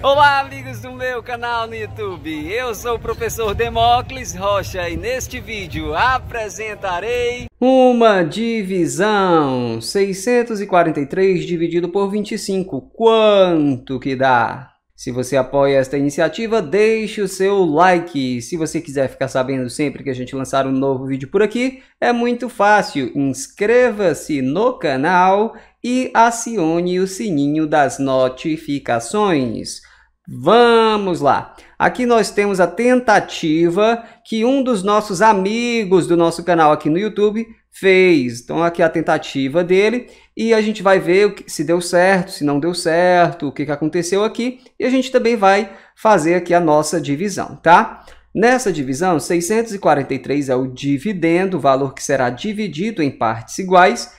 Olá, amigos do meu canal no YouTube. Eu sou o professor Demócles Rocha e neste vídeo apresentarei uma divisão. 643 dividido por 25, quanto que dá? Se você apoia esta iniciativa, deixe o seu like. Se você quiser ficar sabendo sempre que a gente lançar um novo vídeo por aqui, é muito fácil. Inscreva-se no canal e acione o sininho das notificações. Vamos lá. Aqui nós temos a tentativa que um dos nossos amigos do nosso canal aqui no YouTube fez. Então aqui é a tentativa dele e a gente vai ver se deu certo, se não deu certo, o que, que aconteceu aqui. E a gente também vai fazer aqui a nossa divisão, tá? Nessa divisão, 643 é o dividendo, o valor que será dividido em partes iguais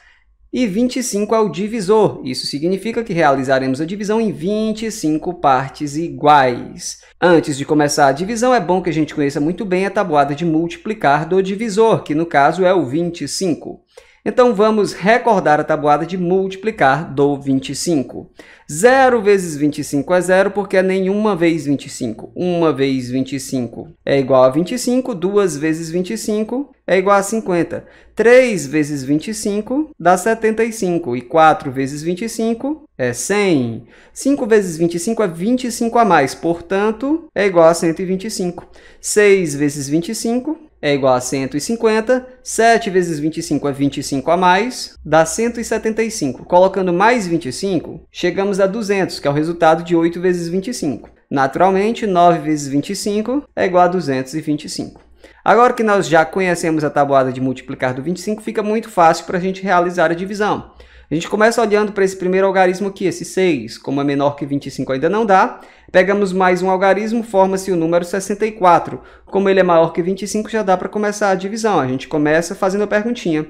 e 25 ao divisor. Isso significa que realizaremos a divisão em 25 partes iguais. Antes de começar a divisão, é bom que a gente conheça muito bem a tabuada de multiplicar do divisor, que no caso é o 25. Então, vamos recordar a tabuada de multiplicar do 25. 0 vezes 25 é 0, porque é nenhuma vez 25. 1 vez 25 é igual a 25, 2 vezes 25 é igual a 50. 3 vezes 25 dá 75, e 4 vezes 25 é 100. 5 vezes 25 é 25 a mais, portanto, é igual a 125. 6 vezes 25 é igual a 150, 7 vezes 25 é 25 a mais, dá 175. Colocando mais 25, chegamos a 200, que é o resultado de 8 vezes 25. Naturalmente, 9 vezes 25 é igual a 225. Agora que nós já conhecemos a tabuada de multiplicar do 25, fica muito fácil para a gente realizar a divisão. A gente começa olhando para esse primeiro algarismo aqui, esse 6. Como é menor que 25 ainda não dá, pegamos mais um algarismo, forma-se o número 64. Como ele é maior que 25, já dá para começar a divisão. A gente começa fazendo a perguntinha.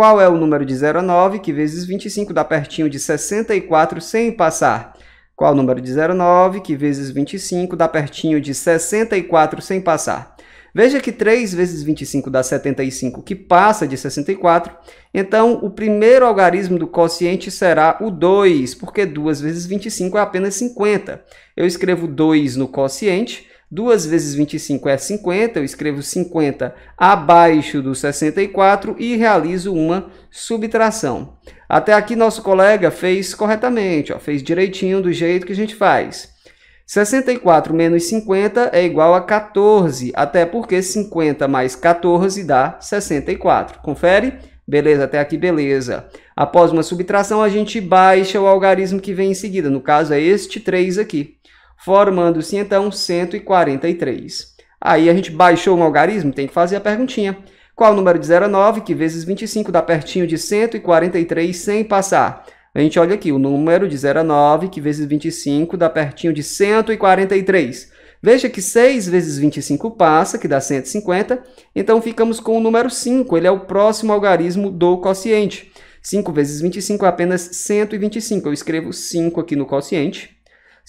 Qual é o número de 0 a 9, que vezes 25 dá pertinho de 64 sem passar? Qual o número de 0 a 9, que vezes 25 dá pertinho de 64 sem passar? Veja que 3 vezes 25 dá 75, que passa de 64. Então, o primeiro algarismo do quociente será o 2, porque 2 vezes 25 é apenas 50. Eu escrevo 2 no quociente, 2 vezes 25 é 50, eu escrevo 50 abaixo do 64 e realizo uma subtração. Até aqui nosso colega fez corretamente, ó, fez direitinho do jeito que a gente faz. 64 menos 50 é igual a 14, até porque 50 mais 14 dá 64. Confere? Beleza, até aqui beleza. Após uma subtração, a gente baixa o algarismo que vem em seguida, no caso é este 3 aqui formando-se então 143. Aí a gente baixou um algarismo, tem que fazer a perguntinha. Qual o número de 0 que vezes 25 dá pertinho de 143 sem passar? A gente olha aqui, o número de 0 que vezes 25 dá pertinho de 143. Veja que 6 vezes 25 passa, que dá 150. Então, ficamos com o número 5. Ele é o próximo algarismo do quociente. 5 vezes 25 é apenas 125. Eu escrevo 5 aqui no quociente.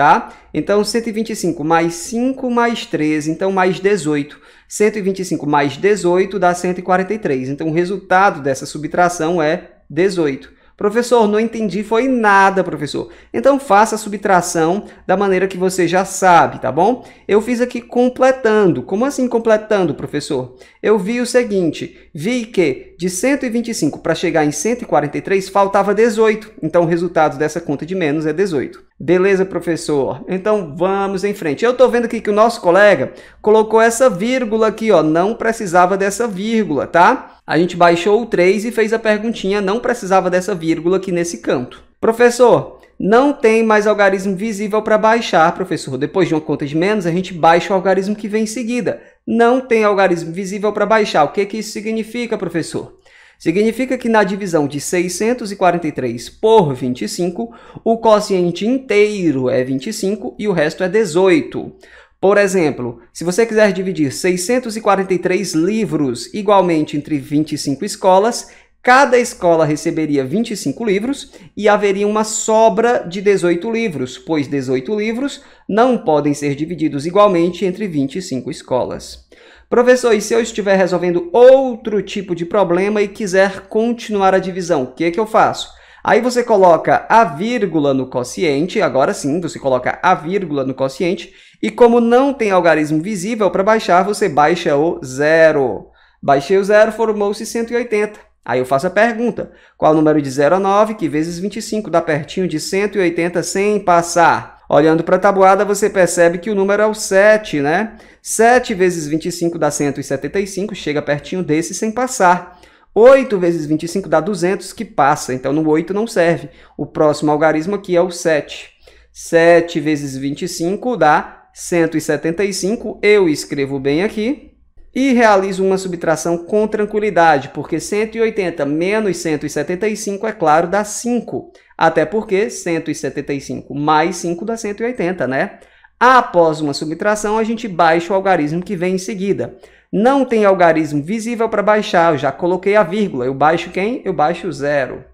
tá? Então, 125 mais 5 mais 13, então mais 18. 125 mais 18 dá 143. Então, o resultado dessa subtração é 18. Professor, não entendi, foi nada, professor. Então, faça a subtração da maneira que você já sabe, tá bom? Eu fiz aqui completando. Como assim completando, professor? Eu vi o seguinte, vi que de 125 para chegar em 143, faltava 18. Então, o resultado dessa conta de menos é 18. Beleza, professor? Então, vamos em frente. Eu estou vendo aqui que o nosso colega colocou essa vírgula aqui, ó. Não precisava dessa vírgula, tá? A gente baixou o 3 e fez a perguntinha, não precisava dessa vírgula aqui nesse canto. Professor, não tem mais algarismo visível para baixar, professor. Depois de uma conta de menos, a gente baixa o algarismo que vem em seguida. Não tem algarismo visível para baixar. O que, que isso significa, professor? Significa que na divisão de 643 por 25, o quociente inteiro é 25 e o resto é 18. Por exemplo, se você quiser dividir 643 livros igualmente entre 25 escolas, Cada escola receberia 25 livros e haveria uma sobra de 18 livros, pois 18 livros não podem ser divididos igualmente entre 25 escolas. Professor, e se eu estiver resolvendo outro tipo de problema e quiser continuar a divisão, o que, é que eu faço? Aí você coloca a vírgula no quociente, agora sim, você coloca a vírgula no quociente, e como não tem algarismo visível, para baixar, você baixa o zero. Baixei o zero, formou-se 180. Aí eu faço a pergunta: qual o número de 0 a 9 que vezes 25 dá pertinho de 180 sem passar? Olhando para a tabuada, você percebe que o número é o 7, né? 7 vezes 25 dá 175, chega pertinho desse sem passar. 8 vezes 25 dá 200, que passa, então no 8 não serve. O próximo algarismo aqui é o 7. 7 vezes 25 dá 175, eu escrevo bem aqui e realizo uma subtração com tranquilidade, porque 180 menos 175, é claro, dá 5. Até porque 175 mais 5 dá 180, né? Após uma subtração, a gente baixa o algarismo que vem em seguida. Não tem algarismo visível para baixar, eu já coloquei a vírgula. Eu baixo quem? Eu baixo zero.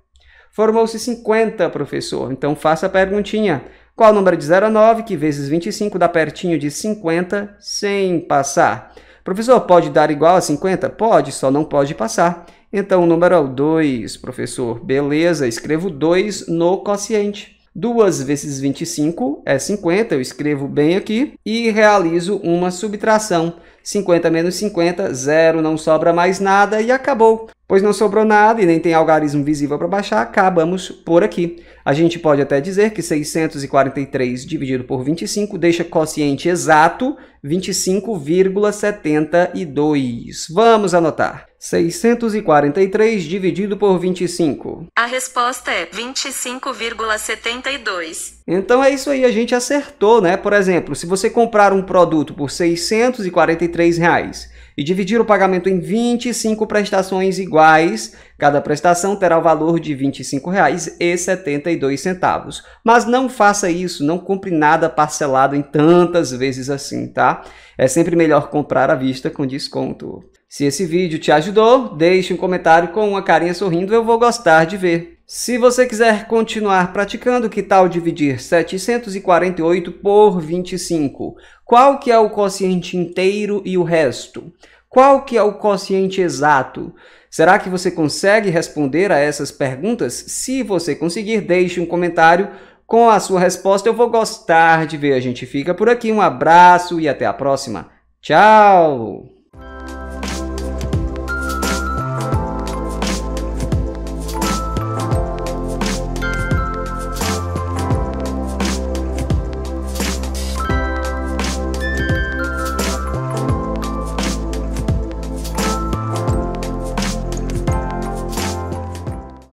Formou-se 50, professor. Então faça a perguntinha. Qual o número de 0 a 9, que vezes 25 dá pertinho de 50, sem passar? Professor, pode dar igual a 50? Pode, só não pode passar. Então, o número é o 2, professor. Beleza, escrevo 2 no quociente. 2 vezes 25 é 50, eu escrevo bem aqui e realizo uma subtração. 50 menos 50, zero, não sobra mais nada e acabou. Pois não sobrou nada e nem tem algarismo visível para baixar, acabamos por aqui. A gente pode até dizer que 643 dividido por 25 deixa quociente exato 25,72. Vamos anotar. 643 dividido por 25? A resposta é 25,72. Então é isso aí, a gente acertou, né? Por exemplo, se você comprar um produto por 643 reais e dividir o pagamento em 25 prestações iguais, cada prestação terá o valor de R$ 25,72. Mas não faça isso, não compre nada parcelado em tantas vezes assim, tá? É sempre melhor comprar à vista com desconto. Se esse vídeo te ajudou, deixe um comentário com uma carinha sorrindo, eu vou gostar de ver. Se você quiser continuar praticando, que tal dividir 748 por 25? Qual que é o quociente inteiro e o resto? Qual que é o quociente exato? Será que você consegue responder a essas perguntas? Se você conseguir, deixe um comentário com a sua resposta. Eu vou gostar de ver. A gente fica por aqui. Um abraço e até a próxima. Tchau!